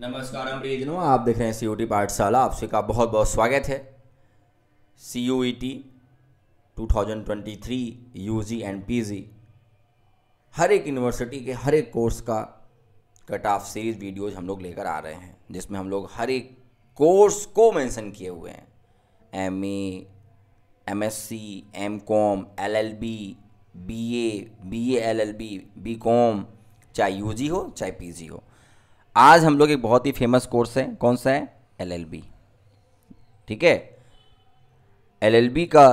नमस्कार हम प्रियजनों आप देख रहे हैं सी यू टी पाठशाला आप सभी का बहुत बहुत स्वागत है C U E T two thousand twenty three U G and P G हर एक यूनिवर्सिटी के हर एक कोर्स का कट ऑफ सीरीज वीडियोज हम लोग लेकर आ रहे हैं जिसमें हम लोग हर एक कोर्स को मेंशन किए हुए हैं M A M S C M com L L B B A B A L L B B com चाहे यू जी हो चाहे पी जी हो आज हम लोग एक बहुत ही फेमस कोर्स है कौन सा है एल ठीक है एल का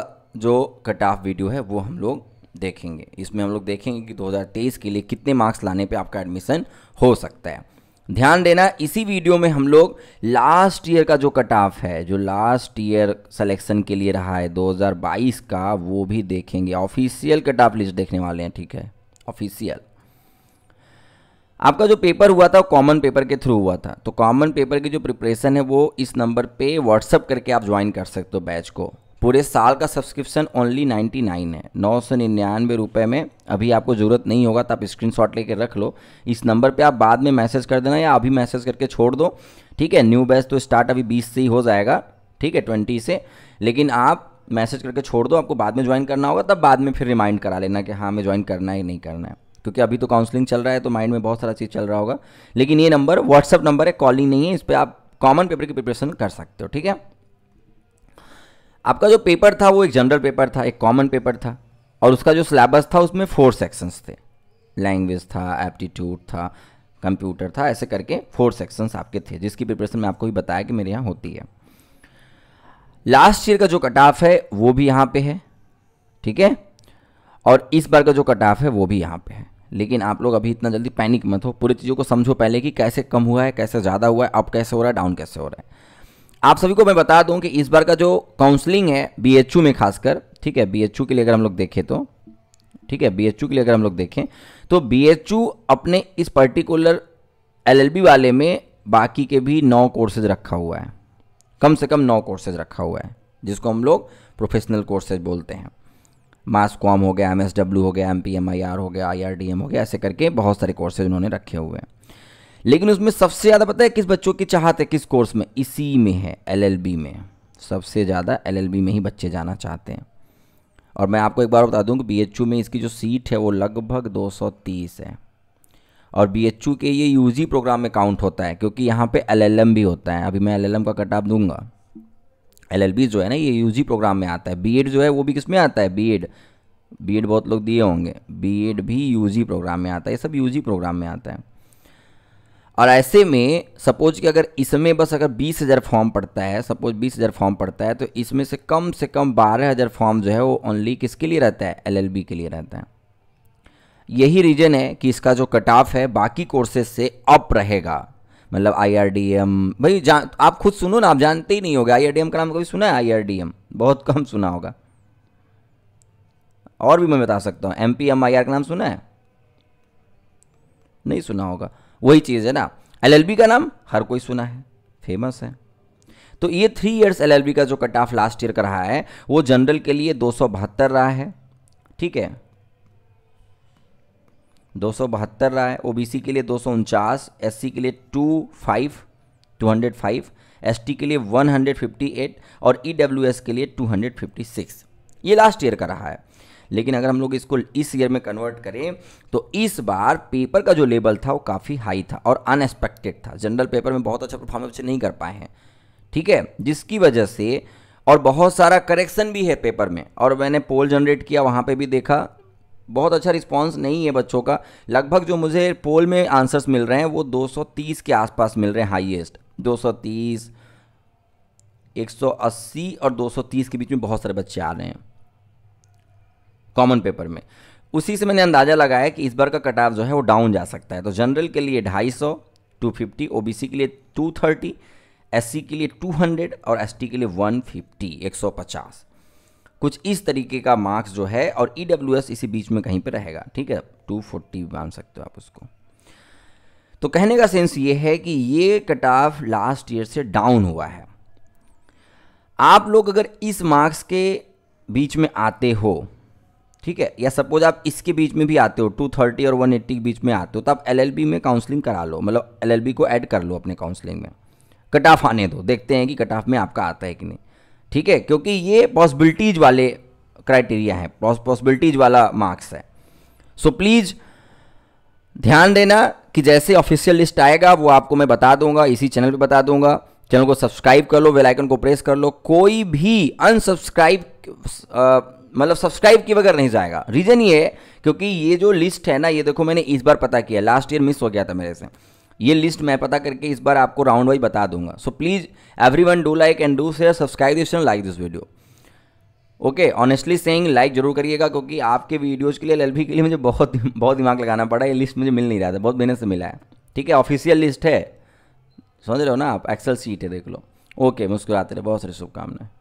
जो कट ऑफ वीडियो है वो हम लोग देखेंगे इसमें हम लोग देखेंगे कि 2023 के लिए कितने मार्क्स लाने पे आपका एडमिशन हो सकता है ध्यान देना इसी वीडियो में हम लोग लास्ट ईयर का जो कट ऑफ है जो लास्ट ईयर सिलेक्शन के लिए रहा है 2022 का वो भी देखेंगे ऑफिशियल कट ऑफ लिस्ट देखने वाले हैं ठीक है ऑफिशियल आपका जो पेपर हुआ था कॉमन पेपर के थ्रू हुआ था तो कॉमन पेपर की जो प्रिपरेशन है वो इस नंबर पे व्हाट्सअप करके आप ज्वाइन कर सकते हो बैच को पूरे साल का सब्सक्रिप्शन ओनली 99 है नौ सौ निन्यानवे रुपये में अभी आपको ज़रूरत नहीं होगा तो आप स्क्रीन शॉट लेकर रख लो इस नंबर पे आप बाद में मैसेज कर देना या अभी मैसेज करके छोड़ दो ठीक है न्यू बैच तो स्टार्ट अभी बीस से ही हो जाएगा ठीक है ट्वेंटी से लेकिन आप मैसेज करके छोड़ दो आपको बाद में ज्वाइन करना होगा तब बाद में फिर रिमाइंड करा लेना कि हाँ हमें ज्वाइन करना है नहीं करना है क्योंकि अभी तो काउंसलिंग चल रहा है तो माइंड में बहुत सारा चीज़ चल रहा होगा लेकिन ये नंबर व्हाट्सअप नंबर है कॉलिंग नहीं है इस पर आप कॉमन पेपर की प्रिपरेशन कर सकते हो ठीक है आपका जो पेपर था वो एक जनरल पेपर था एक कॉमन पेपर था और उसका जो सिलेबस था उसमें फोर सेक्शंस थे लैंग्वेज था एप्टीट्यूड था कंप्यूटर था ऐसे करके फोर सेक्शंस आपके थे जिसकी प्रिपरेशन मैं आपको भी बताया कि मेरे यहाँ होती है लास्ट ईयर का जो कट ऑफ है वो भी यहाँ पे है ठीक है और इस बार का जो कट ऑफ है वो भी यहाँ पे है लेकिन आप लोग अभी इतना जल्दी पैनिक मत हो पूरी चीज़ों को समझो पहले कि कैसे कम हुआ है कैसे ज़्यादा हुआ है अप कैसे हो रहा है डाउन कैसे हो रहा है आप सभी को मैं बता दूं कि इस बार का जो काउंसलिंग है बी में खासकर ठीक है बी के लिए अगर हम लोग देखें तो ठीक है बी के लिए अगर हम लोग देखें तो बी अपने इस पर्टिकुलर एल वाले में बाकी के भी नौ कोर्सेज रखा हुआ है कम से कम नौ कोर्सेज रखा हुआ है जिसको हम लोग प्रोफेशनल कोर्सेज बोलते हैं मास कॉम हो गया एम हो गया एम हो गया आई हो गया ऐसे करके बहुत सारे कोर्सेज उन्होंने रखे हुए हैं लेकिन उसमें सबसे ज़्यादा पता है किस बच्चों की चाहत है किस कोर्स में इसी में है बी में सबसे ज़्यादा बी में ही बच्चे जाना चाहते हैं और मैं आपको एक बार बता दूं कि यू में इसकी जो सीट है वो लगभग 230 है और यू के ये यूजी प्रोग्राम में काउंट होता है क्योंकि यहाँ पे एम भी होता है अभी मैं एम का कट आप दूंगा एल जो है ना ये यू प्रोग्राम में आता है बी जो है वो भी किस में आता है बी एड बी एड बहुत लोग दिए होंगे बी एड भी यू प्रोग्राम में आता है ये सब यू प्रोग्राम में आता है और ऐसे में सपोज कि अगर इसमें बस अगर बीस हज़ार फॉर्म पड़ता है सपोज बीस हज़ार फॉर्म पड़ता है तो इसमें से कम से कम बारह हज़ार फॉर्म जो है वो ओनली किसके लिए रहता है बी के लिए रहता है यही रीज़न है कि इसका जो कट ऑफ है बाकी कोर्सेज से अप रहेगा मतलब आई आर डी एम भाई जान आप खुद सुनो ना आप जानते ही नहीं होगा एम का नाम कभी सुना है आई आर डी एम बहुत कम सुना होगा और भी मैं बता सकता हूँ M P M I R का नाम सुना है नहीं सुना होगा वही चीज़ है ना एल एल बी का नाम हर कोई सुना है फेमस है तो ये थ्री इयर्स बी का जो कट ऑफ लास्ट ईयर का रहा है वो जनरल के लिए दो सौ बहत्तर रहा है ठीक है दो सौ बहत्तर रहा है ओबीसी के लिए दो सौ उनचास एस के लिए two five two hundred five S के लिए वन हंड्रेड फिफ्टी एट और ई e के लिए टू हंड्रेड फिफ्टी सिक्स ये लास्ट ईयर का रहा है लेकिन अगर हम लोग इसको इस ईयर में कन्वर्ट करें तो इस बार पेपर का जो लेवल था वो काफ़ी हाई था और अनएक्सपेक्टेड था जनरल पेपर में बहुत अच्छा परफॉर्मेंस नहीं कर पाए हैं ठीक है जिसकी वजह से और बहुत सारा करेक्शन भी है पेपर में और मैंने पोल जनरेट किया वहाँ पे भी देखा बहुत अच्छा रिस्पॉन्स नहीं है बच्चों का लगभग जो मुझे पोल में आंसर्स मिल रहे हैं वो 230 के आसपास मिल रहे हैं हाईएस्ट 230 180 और 230 के बीच में बहुत सारे बच्चे आ रहे हैं कॉमन पेपर में उसी से मैंने अंदाज़ा लगाया कि इस बार का कटाव जो है वो डाउन जा सकता है तो जनरल के लिए ढाई सौ two fifty O B C के लिए टू थर्टी एस सी के लिए टू हंड्रेड और एस टी के लिए वन फिफ्टी एक सौ पचास कुछ इस तरीके का मार्क्स जो है और ई e इसी बीच में कहीं पर रहेगा ठीक है टू फोर्टी मान सकते हो आप उसको तो कहने का सेंस ये है कि ये कट ऑफ लास्ट ईयर से डाउन हुआ है आप लोग अगर इस मार्क्स के बीच में आते हो ठीक है या सपोज आप इसके बीच में भी आते हो 230 और 180 के बीच में आते हो तो आप एल में काउंसलिंग करा लो मतलब एल को ऐड कर लो अपने काउंसलिंग में कट ऑफ आने दो देखते हैं कि कट ऑफ में आपका आता है कि नहीं ठीक है क्योंकि ये पॉसिबिलिटीज वाले क्राइटेरिया है पॉसिबिलिटीज वाला मार्क्स है सो so, प्लीज़ ध्यान देना कि जैसे ऑफिशियल लिस्ट आएगा वो आपको मैं बता दूंगा इसी चैनल पे बता दूंगा चैनल को सब्सक्राइब कर लो बेल आइकन को प्रेस कर लो कोई भी अनसब्सक्राइब मतलब सब्सक्राइब किए बगैर नहीं जाएगा रीज़न ये है क्योंकि ये जो लिस्ट है ना ये देखो मैंने इस बार पता किया लास्ट ईयर मिस हो गया था मेरे से ये लिस्ट मैं पता करके इस बार आपको राउंड वाइज बता दूंगा so please every one do like and do share subscribe this channel like this video okay honestly saying like जरूर करिएगा क्योंकि आपके वीडियोज़ के लिए एल के लिए मुझे बहुत बहुत दिमाग लगाना पड़ा ये लिस्ट मुझे मिल नहीं रहा था बहुत मेहनत से मिला है ठीक है ऑफिशियल लिस्ट है समझ रहे हो ना आप एक्सेल सीट है देख लो ओके मुस्कुराते रहे बहुत सारी शुभकामनाएं